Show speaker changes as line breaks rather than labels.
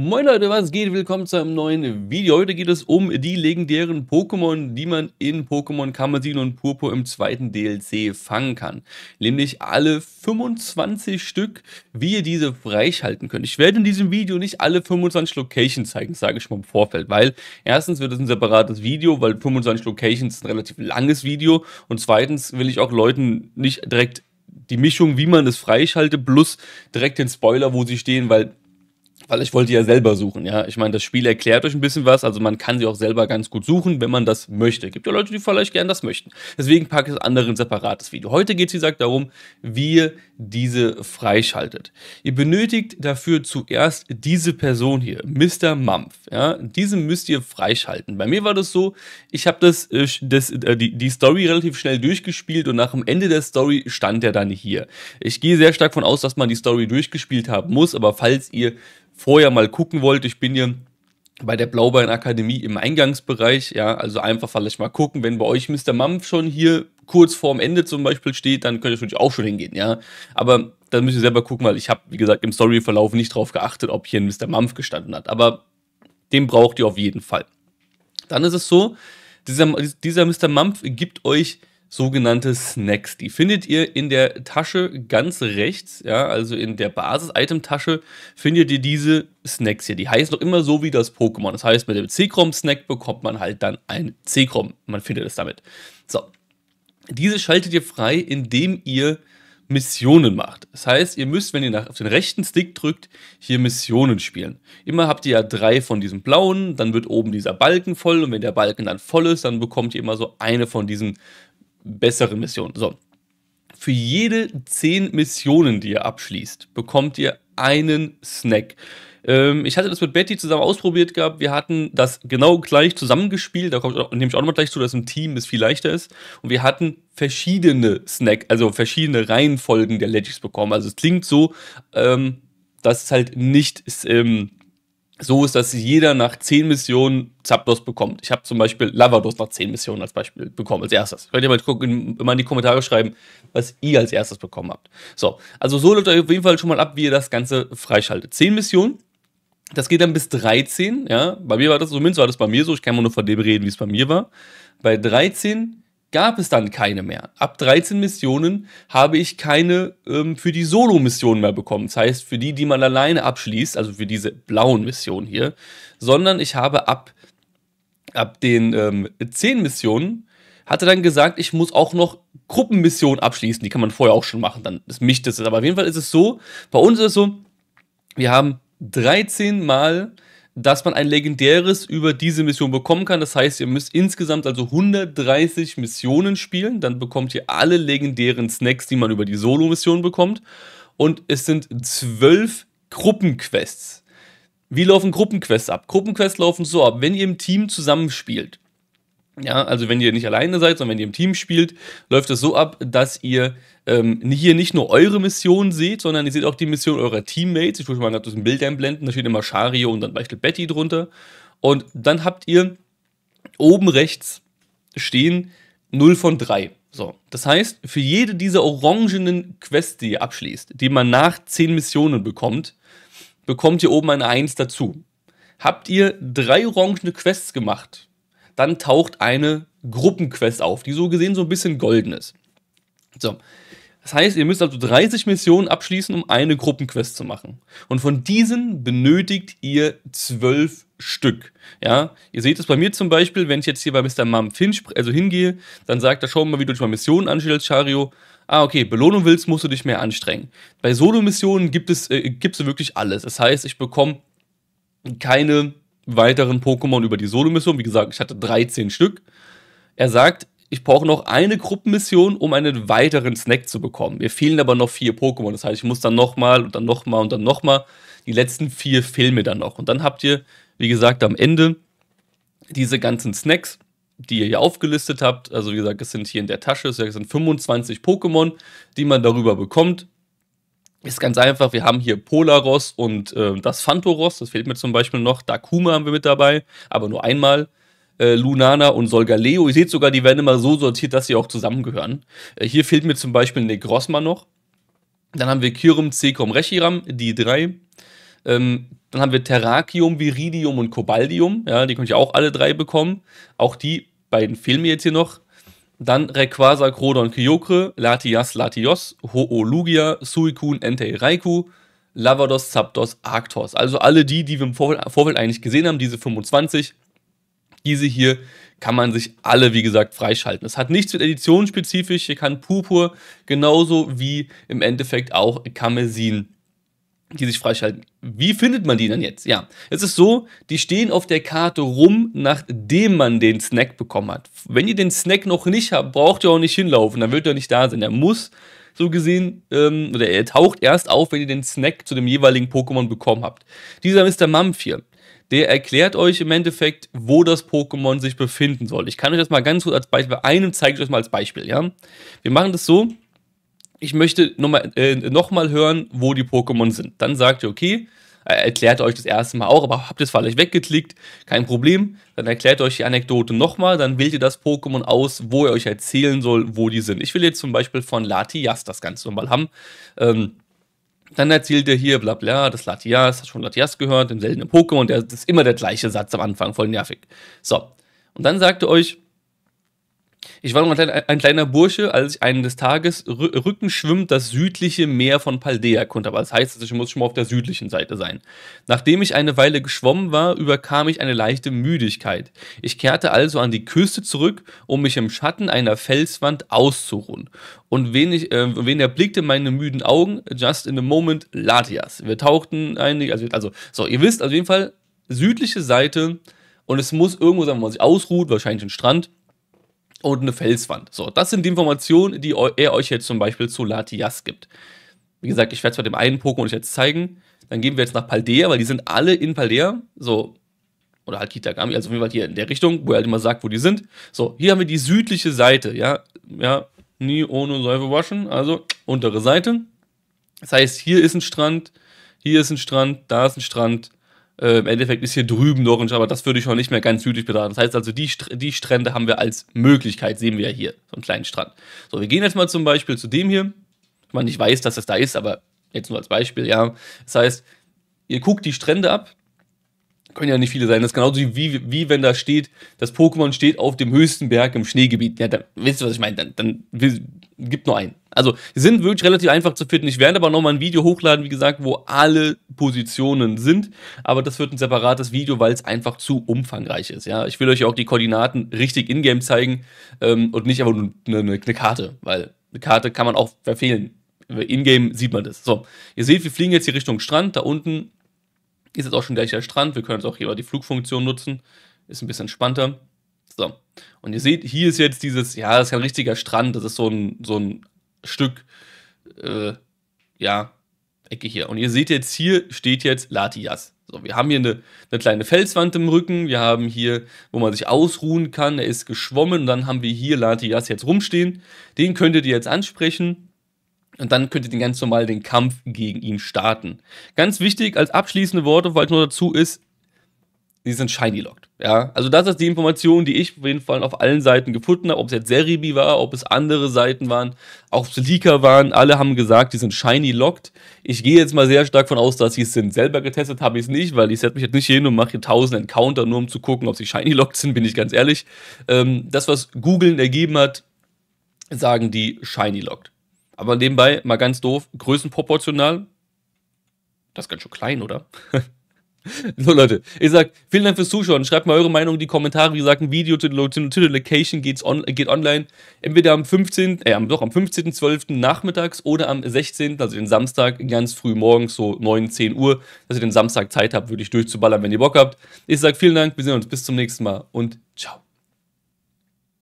Moin Leute, was geht? Willkommen zu einem neuen Video. Heute geht es um die legendären Pokémon, die man in Pokémon Kamazin und Purpur im zweiten DLC fangen kann. Nämlich alle 25 Stück, wie ihr diese freischalten könnt. Ich werde in diesem Video nicht alle 25 Locations zeigen, sage ich mal im Vorfeld, weil erstens wird es ein separates Video, weil 25 Locations ist ein relativ langes Video und zweitens will ich auch Leuten nicht direkt die Mischung, wie man es freischalte, plus direkt den Spoiler, wo sie stehen, weil weil ich wollte ja selber suchen, ja. Ich meine, das Spiel erklärt euch ein bisschen was, also man kann sie auch selber ganz gut suchen, wenn man das möchte. Gibt ja Leute, die vielleicht gern das möchten. Deswegen packe ich das anderen separates Video. Heute geht es, wie gesagt, darum, wie ihr diese freischaltet. Ihr benötigt dafür zuerst diese Person hier, Mr. Mumpf, ja. Diesen müsst ihr freischalten. Bei mir war das so, ich habe das, äh, das äh, die, die Story relativ schnell durchgespielt und nach dem Ende der Story stand er dann hier. Ich gehe sehr stark von aus, dass man die Story durchgespielt haben muss, aber falls ihr vorher mal gucken wollt, ich bin hier bei der Blaubein Akademie im Eingangsbereich, ja, also einfach vielleicht mal gucken, wenn bei euch Mr. Mampf schon hier kurz vorm Ende zum Beispiel steht, dann könnt ihr natürlich auch schon hingehen, ja. Aber dann müsst ihr selber gucken, weil ich habe, wie gesagt, im Storyverlauf nicht darauf geachtet, ob hier ein Mr. Mampf gestanden hat. Aber den braucht ihr auf jeden Fall. Dann ist es so, dieser, dieser Mr. Mampf gibt euch sogenannte Snacks. Die findet ihr in der Tasche ganz rechts, ja, also in der Basis-Item-Tasche findet ihr diese Snacks hier. Die heißen doch immer so wie das Pokémon. Das heißt, mit dem c chrom snack bekommt man halt dann ein C-Chrom. Man findet es damit. So. Diese schaltet ihr frei, indem ihr Missionen macht. Das heißt, ihr müsst, wenn ihr nach, auf den rechten Stick drückt, hier Missionen spielen. Immer habt ihr ja drei von diesen blauen, dann wird oben dieser Balken voll und wenn der Balken dann voll ist, dann bekommt ihr immer so eine von diesen bessere Mission. So. Für jede 10 Missionen, die ihr abschließt, bekommt ihr einen Snack. Ähm, ich hatte das mit Betty zusammen ausprobiert gehabt. Wir hatten das genau gleich zusammengespielt. Da kommt, nehme ich auch nochmal gleich zu, dass im Team es viel leichter ist. Und wir hatten verschiedene Snack, also verschiedene Reihenfolgen der Legis bekommen. Also es klingt so, ähm, dass es halt nicht ist, ähm, so ist, dass jeder nach 10 Missionen Zapdos bekommt. Ich habe zum Beispiel Lavados nach 10 Missionen als Beispiel bekommen, als erstes. Könnt ihr mal, gucken, mal in die Kommentare schreiben, was ihr als erstes bekommen habt. So, also so läuft euch auf jeden Fall schon mal ab, wie ihr das Ganze freischaltet. 10 Missionen, das geht dann bis 13, ja. Bei mir war das, zumindest war das bei mir so, ich kann immer nur von dem reden, wie es bei mir war. Bei 13 gab es dann keine mehr. Ab 13 Missionen habe ich keine ähm, für die Solo-Missionen mehr bekommen. Das heißt, für die, die man alleine abschließt, also für diese blauen Missionen hier, sondern ich habe ab, ab den ähm, 10 Missionen, hatte dann gesagt, ich muss auch noch Gruppenmissionen abschließen. Die kann man vorher auch schon machen, dann ist mich das. Aber auf jeden Fall ist es so, bei uns ist es so, wir haben 13 Mal dass man ein legendäres über diese Mission bekommen kann. Das heißt, ihr müsst insgesamt also 130 Missionen spielen. Dann bekommt ihr alle legendären Snacks, die man über die Solo-Mission bekommt. Und es sind zwölf Gruppenquests. Wie laufen Gruppenquests ab? Gruppenquests laufen so ab, wenn ihr im Team zusammenspielt ja, also wenn ihr nicht alleine seid, sondern wenn ihr im Team spielt, läuft es so ab, dass ihr ähm, hier nicht nur eure Mission seht, sondern ihr seht auch die Mission eurer Teammates. Ich tue schon mal gerade ein Bild einblenden, da steht immer Shario und dann beispielsweise Betty drunter. Und dann habt ihr oben rechts stehen 0 von 3. So, das heißt, für jede dieser orangenen Quests, die ihr abschließt, die man nach 10 Missionen bekommt, bekommt ihr oben eine 1 dazu. Habt ihr drei orangene Quests gemacht, dann taucht eine Gruppenquest auf, die so gesehen so ein bisschen golden ist. So. Das heißt, ihr müsst also 30 Missionen abschließen, um eine Gruppenquest zu machen. Und von diesen benötigt ihr 12 Stück. Ja, ihr seht es bei mir zum Beispiel, wenn ich jetzt hier bei Mr. Mom hin, also hingehe, dann sagt er, schau mal, wie du dich mal Missionen anstellst, Chario. Ah, okay, Belohnung willst, musst du dich mehr anstrengen. Bei Solo-Missionen gibt es, äh, gibst du wirklich alles. Das heißt, ich bekomme keine weiteren Pokémon über die Solo-Mission. Wie gesagt, ich hatte 13 Stück. Er sagt, ich brauche noch eine Gruppenmission, um einen weiteren Snack zu bekommen. Mir fehlen aber noch vier Pokémon. Das heißt, ich muss dann nochmal und dann nochmal und dann nochmal. Die letzten vier fehlen mir dann noch. Und dann habt ihr, wie gesagt, am Ende diese ganzen Snacks, die ihr hier aufgelistet habt. Also, wie gesagt, es sind hier in der Tasche, es sind 25 Pokémon, die man darüber bekommt. Ist ganz einfach, wir haben hier Polaros und äh, das Phantoros, das fehlt mir zum Beispiel noch. Dakuma haben wir mit dabei, aber nur einmal. Äh, Lunana und Solgaleo. Ihr seht sogar, die werden immer so sortiert, dass sie auch zusammengehören. Äh, hier fehlt mir zum Beispiel Negrosma noch. Dann haben wir Kyrum, Cekom, Rechiram, die drei. Ähm, dann haben wir Terrakium, Viridium und Kobaldium. Ja, die konnte ich auch alle drei bekommen. Auch die beiden fehlen mir jetzt hier noch. Dann Rayquaza, Crodon, Kyokre, Latias, Latios, Hoolugia, Suikun, Entei, Raikou, Lavados, Zapdos, Arctos. Also alle die, die wir im Vorfeld eigentlich gesehen haben, diese 25. Diese hier kann man sich alle, wie gesagt, freischalten. Es hat nichts mit Editionen spezifisch. Hier kann Purpur genauso wie im Endeffekt auch Kamezin die sich freischalten. Wie findet man die dann jetzt? Ja, es ist so, die stehen auf der Karte rum, nachdem man den Snack bekommen hat. Wenn ihr den Snack noch nicht habt, braucht ihr auch nicht hinlaufen, dann wird er nicht da sein. Er muss so gesehen, ähm, oder er taucht erst auf, wenn ihr den Snack zu dem jeweiligen Pokémon bekommen habt. Dieser Mr. hier, der erklärt euch im Endeffekt, wo das Pokémon sich befinden soll. Ich kann euch das mal ganz gut als Beispiel, bei einem zeige ich euch mal als Beispiel, ja. Wir machen das so, ich möchte nochmal äh, noch hören, wo die Pokémon sind. Dann sagt ihr, okay, äh, erklärt euch das erste Mal auch, aber habt es vielleicht weggeklickt, kein Problem. Dann erklärt euch die Anekdote nochmal, dann wählt ihr das Pokémon aus, wo ihr euch erzählen soll, wo die sind. Ich will jetzt zum Beispiel von Latias das Ganze nochmal haben. Ähm, dann erzählt er hier, bla bla, das Latias, hat schon Latias gehört, dem seltenen Pokémon, der, das ist immer der gleiche Satz am Anfang, voll nervig. So, und dann sagt er euch, ich war noch ein ein kleiner Bursche, als ich eines Tages rückenschwimmt das südliche Meer von Paldea konnte. Aber das heißt, also ich muss schon mal auf der südlichen Seite sein. Nachdem ich eine Weile geschwommen war, überkam ich eine leichte Müdigkeit. Ich kehrte also an die Küste zurück, um mich im Schatten einer Felswand auszuruhen. Und wen, äh, wen erblickte meine müden Augen? Just in a moment, Latias. Wir tauchten einige, also, also so, ihr wisst auf jeden Fall, südliche Seite. Und es muss irgendwo sein, wo man sich ausruht, wahrscheinlich ein Strand und eine Felswand. So, das sind die Informationen, die er euch jetzt zum Beispiel zu Latias gibt. Wie gesagt, ich werde es bei dem einen Pokémon euch jetzt zeigen. Dann gehen wir jetzt nach Paldea, weil die sind alle in Paldea. So, oder halt Kitagami, also auf jeden Fall hier in der Richtung, wo er halt immer sagt, wo die sind. So, hier haben wir die südliche Seite, ja, ja, nie ohne Seife waschen, also untere Seite. Das heißt, hier ist ein Strand, hier ist ein Strand, da ist ein Strand, äh, Im Endeffekt ist hier drüben Norwich, aber das würde ich noch nicht mehr ganz südlich betrachten. Das heißt also, die, St die Strände haben wir als Möglichkeit, sehen wir ja hier, so einen kleinen Strand. So, wir gehen jetzt mal zum Beispiel zu dem hier. Ich meine, ich weiß, dass das da ist, aber jetzt nur als Beispiel, ja. Das heißt, ihr guckt die Strände ab, können ja nicht viele sein. Das ist genauso wie, wie wenn da steht, das Pokémon steht auf dem höchsten Berg im Schneegebiet. Ja, dann wisst ihr, was ich meine. Dann, dann gibt nur einen. Also, sind wirklich relativ einfach zu finden. Ich werde aber nochmal ein Video hochladen, wie gesagt, wo alle Positionen sind. Aber das wird ein separates Video, weil es einfach zu umfangreich ist. Ja, ich will euch auch die Koordinaten richtig in-game zeigen ähm, und nicht einfach nur eine, eine, eine Karte, weil eine Karte kann man auch verfehlen. In-game sieht man das. So, ihr seht, wir fliegen jetzt hier Richtung Strand. Da unten ist jetzt auch schon gleich der Strand. Wir können jetzt auch hier mal die Flugfunktion nutzen. Ist ein bisschen entspannter. So. Und ihr seht, hier ist jetzt dieses, ja, das ist kein richtiger Strand. Das ist so ein, so ein Stück, äh, ja, Ecke hier. Und ihr seht jetzt, hier steht jetzt Latias. So, wir haben hier eine, eine, kleine Felswand im Rücken, wir haben hier, wo man sich ausruhen kann, er ist geschwommen und dann haben wir hier Latias jetzt rumstehen. Den könntet ihr jetzt ansprechen und dann könnt ihr den ganz normal den Kampf gegen ihn starten. Ganz wichtig als abschließende Worte, weil es nur dazu ist, die sind shiny locked. Ja? Also das ist die Information, die ich auf jeden Fall auf allen Seiten gefunden habe, ob es jetzt Seribi war, ob es andere Seiten waren, auch Leaker waren, alle haben gesagt, die sind shiny locked. Ich gehe jetzt mal sehr stark von aus, dass sie es sind. Selber getestet habe ich es nicht, weil ich setze mich jetzt nicht hin und mache hier tausend Encounter, nur um zu gucken, ob sie shiny locked sind, bin ich ganz ehrlich. Ähm, das, was Googlen ergeben hat, sagen die shiny locked. Aber nebenbei, mal ganz doof, größenproportional. Das ist ganz schön klein, oder? so, Leute, ich sag, vielen Dank fürs Zuschauen. Schreibt mal eure Meinung in die Kommentare. Wie gesagt, ein Video zu der Location geht's on, geht online. Entweder am 15., äh, doch, am 15.12. nachmittags oder am 16., also den Samstag, ganz früh morgens, so 9, 10 Uhr, dass ihr den Samstag Zeit habt, wirklich durchzuballern, wenn ihr Bock habt. Ich sag, vielen Dank, wir sehen uns bis zum nächsten Mal und ciao.